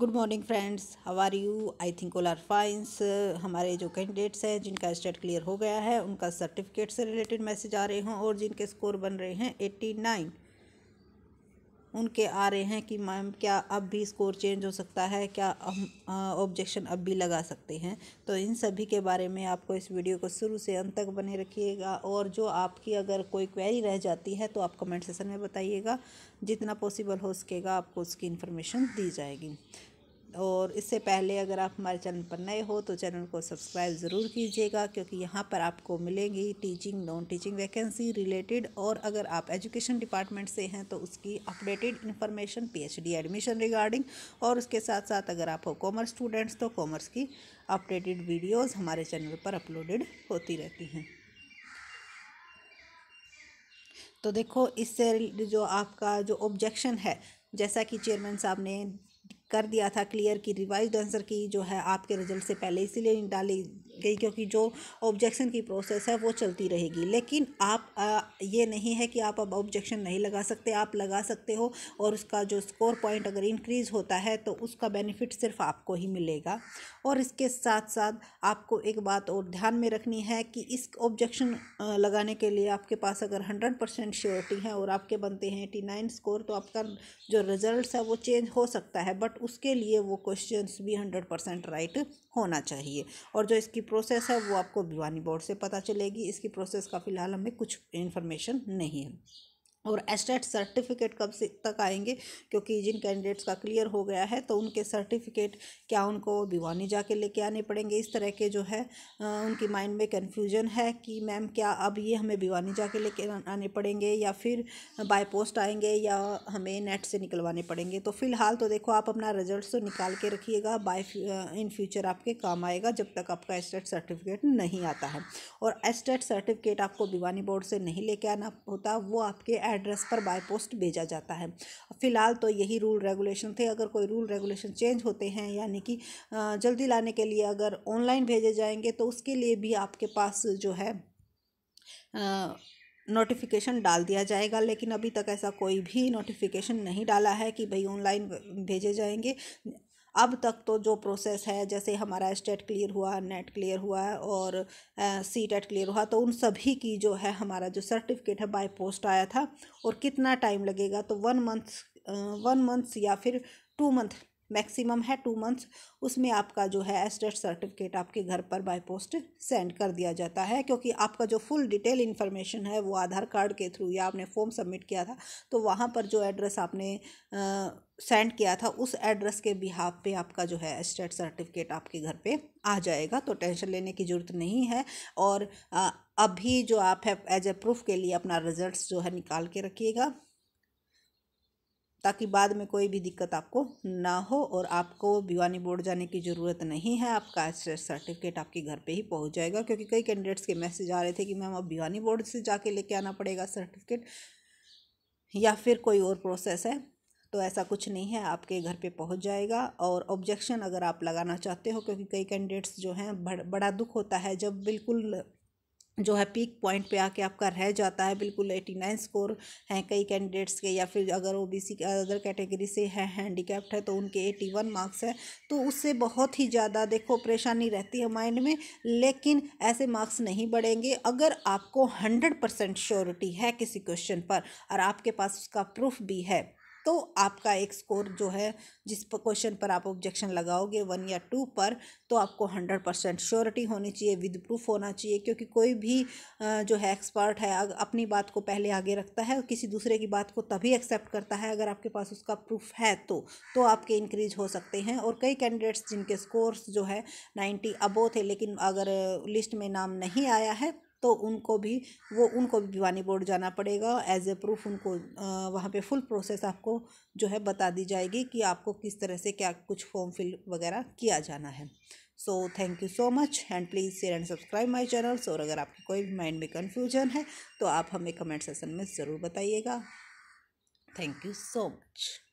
good morning friends how are you I think all are fines हमारे जो candidates हैं जिनका स्टेट क्लियर हो गया है उनका सर्टिफिकेट से रिलेटेड मैसेज आ रहे हों और जिनके स्कोर बन रहे हैं एट्टी नाइन उनके आ रहे हैं कि मैम क्या अब भी स्कोर चेंज हो सकता है क्या हम ऑब्जेक्शन अब भी लगा सकते हैं तो इन सभी के बारे में आपको इस वीडियो को शुरू से अंत तक बने रखिएगा और जो आपकी अगर कोई क्वेरी रह जाती है तो आप कमेंट सेशन में बताइएगा जितना पॉसिबल हो सकेगा आपको उसकी इन्फॉर्मेशन दी जाएगी और इससे पहले अगर आप हमारे चैनल पर नए हो तो चैनल को सब्सक्राइब ज़रूर कीजिएगा क्योंकि यहाँ पर आपको मिलेंगी teaching non teaching vacancy related और अगर आप एजुकेशन डिपार्टमेंट से हैं तो उसकी updated information PhD admission regarding और उसके साथ साथ अगर आप हो कॉमर्स स्टूडेंट्स तो कॉमर्स की अपडेटेड वीडियोज़ हमारे चैनल पर अपलोडेड होती रहती हैं तो देखो इससे जो आपका जो ऑब्जेक्शन है जैसा कि चेयरमैन साहब ने कर दिया था क्लियर कि रिवाइज आंसर की जो है आपके रिजल्ट से पहले इसीलिए नहीं डाली गई क्योंकि जो ऑब्जेक्शन की प्रोसेस है वो चलती रहेगी लेकिन आप ये नहीं है कि आप अब ऑब्जेक्शन नहीं लगा सकते आप लगा सकते हो और उसका जो स्कोर पॉइंट अगर इंक्रीज़ होता है तो उसका बेनिफिट सिर्फ आपको ही मिलेगा और इसके साथ साथ आपको एक बात और ध्यान में रखनी है कि इस ऑब्जेक्शन लगाने के लिए आपके पास अगर हंड्रेड परसेंट श्योरिटी है और आपके बनते हैं एटी नाइन स्कोर तो आपका जो रिजल्ट है वो चेंज हो सकता है बट उसके लिए वो क्वेश्चन भी हंड्रेड परसेंट राइट होना चाहिए और जो इसकी प्रोसेस है वो आपको भिवानी बोर्ड से पता चलेगी इसकी प्रोसेस का फ़िलहाल हमें कुछ इन्फॉर्मेशन नहीं है और एस्टेट सर्टिफिकेट e कब से तक आएंगे क्योंकि जिन कैंडिडेट्स का क्लियर हो गया है तो उनके सर्टिफिकेट क्या उनको भिवानी जाके लेके आने पड़ेंगे इस तरह के जो है उनकी माइंड में कन्फ्यूजन है कि मैम क्या अब ये हमें भिवानी जाके लेके आने पड़ेंगे या फिर बाय पोस्ट आएंगे या हमें नेट से निकलवाने पड़ेंगे तो फ़िलहाल तो देखो आप अपना रिजल्ट तो निकाल के रखिएगा बाय इन फ्यूचर आपके काम आएगा जब तक आपका एस्टेट सर्टिफिकेट e नहीं आता है और एस्टेट सर्टिफिकेट e आपको भिवानी बोर्ड से नहीं लेके आना होता वो आपके एड्रेस पर बाय पोस्ट भेजा जाता है फिलहाल तो यही रूल रेगुलेशन थे अगर कोई रूल रेगुलेशन चेंज होते हैं यानी कि जल्दी लाने के लिए अगर ऑनलाइन भेजे जाएंगे तो उसके लिए भी आपके पास जो है नोटिफिकेशन डाल दिया जाएगा लेकिन अभी तक ऐसा कोई भी नोटिफिकेशन नहीं डाला है कि भाई ऑनलाइन भेजे जाएंगे अब तक तो जो प्रोसेस है जैसे हमारा स्टेट क्लियर हुआ नेट क्लियर हुआ और सी टेट क्लियर हुआ तो उन सभी की जो है हमारा जो सर्टिफिकेट है बाय पोस्ट आया था और कितना टाइम लगेगा तो वन मंथ वन मंथ्स या फिर टू मंथ मैक्सिमम है टू मंथ्स उसमें आपका जो है एस्टेट सर्टिफिकेट आपके घर पर बाय पोस्ट सेंड कर दिया जाता है क्योंकि आपका जो फुल डिटेल इन्फॉर्मेशन है वो आधार कार्ड के थ्रू या आपने फॉर्म सबमिट किया था तो वहाँ पर जो एड्रेस आपने सेंड किया था उस एड्रेस के बिहाफ पे आपका जो है एस्टेट सर्टिफिकेट आपके घर पे आ जाएगा तो टेंशन लेने की ज़रूरत नहीं है और अभी जो आप है एज ए प्रूफ के लिए अपना रिजल्ट्स जो है निकाल के रखिएगा ताकि बाद में कोई भी दिक्कत आपको ना हो और आपको भिवानी बोर्ड जाने की ज़रूरत नहीं है आपका सर्टिफिकेट आपके घर पे ही पहुंच जाएगा क्योंकि कई कैंडिडेट्स के मैसेज आ रहे थे कि मैम अब भिवानी बोर्ड से जाके लेके आना पड़ेगा सर्टिफिकेट या फिर कोई और प्रोसेस है तो ऐसा कुछ नहीं है आपके घर पे पहुंच जाएगा और ऑब्जेक्शन अगर आप लगाना चाहते हो क्योंकि कई कैंडिडेट्स जो हैं बड़ा दुख होता है जब बिल्कुल जो है पीक पॉइंट पे आके आपका रह जाता है बिल्कुल एटी नाइन स्कोर हैं कई कैंडिडेट्स के या फिर अगर O B C other category से हैं हैंडीकैप्ड है तो उनके एटी वन मार्क्स है तो उससे बहुत ही ज़्यादा देखो परेशानी रहती है माइंड में लेकिन ऐसे मार्क्स नहीं बढ़ेंगे अगर आपको हंड्रेड परसेंट श्योरिटी है किसी क्वेश्चन पर और आपके पास उसका प्रूफ भी है तो आपका एक स्कोर जो है जिस क्वेश्चन पर आप ऑब्जेक्शन लगाओगे वन या टू पर तो आपको हंड्रेड परसेंट श्योरिटी होनी चाहिए विद प्रूफ होना चाहिए क्योंकि कोई भी जो है एक्सपर्ट है अपनी बात को पहले आगे रखता है और किसी दूसरे की बात को तभी एक्सेप्ट करता है अगर आपके पास उसका प्रूफ है तो तो आपके इंक्रीज हो सकते हैं और कई कैंडिडेट्स जिनके स्कोर्स जो है नाइन्टी अबो थे लेकिन अगर लिस्ट में नाम नहीं आया है तो उनको भी वो उनको भी भिवानी बोर्ड जाना पड़ेगा एज ए प्रूफ उनको वहाँ पे फुल प्रोसेस आपको जो है बता दी जाएगी कि आपको किस तरह से क्या कुछ फॉर्म फिल वगैरह किया जाना है so thank you so much and please share and subscribe my channels और अगर आपकी कोई भी माइंड में कन्फ्यूजन है तो आप हमें कमेंट सेशन में ज़रूर बताइएगा थैंक यू सो मच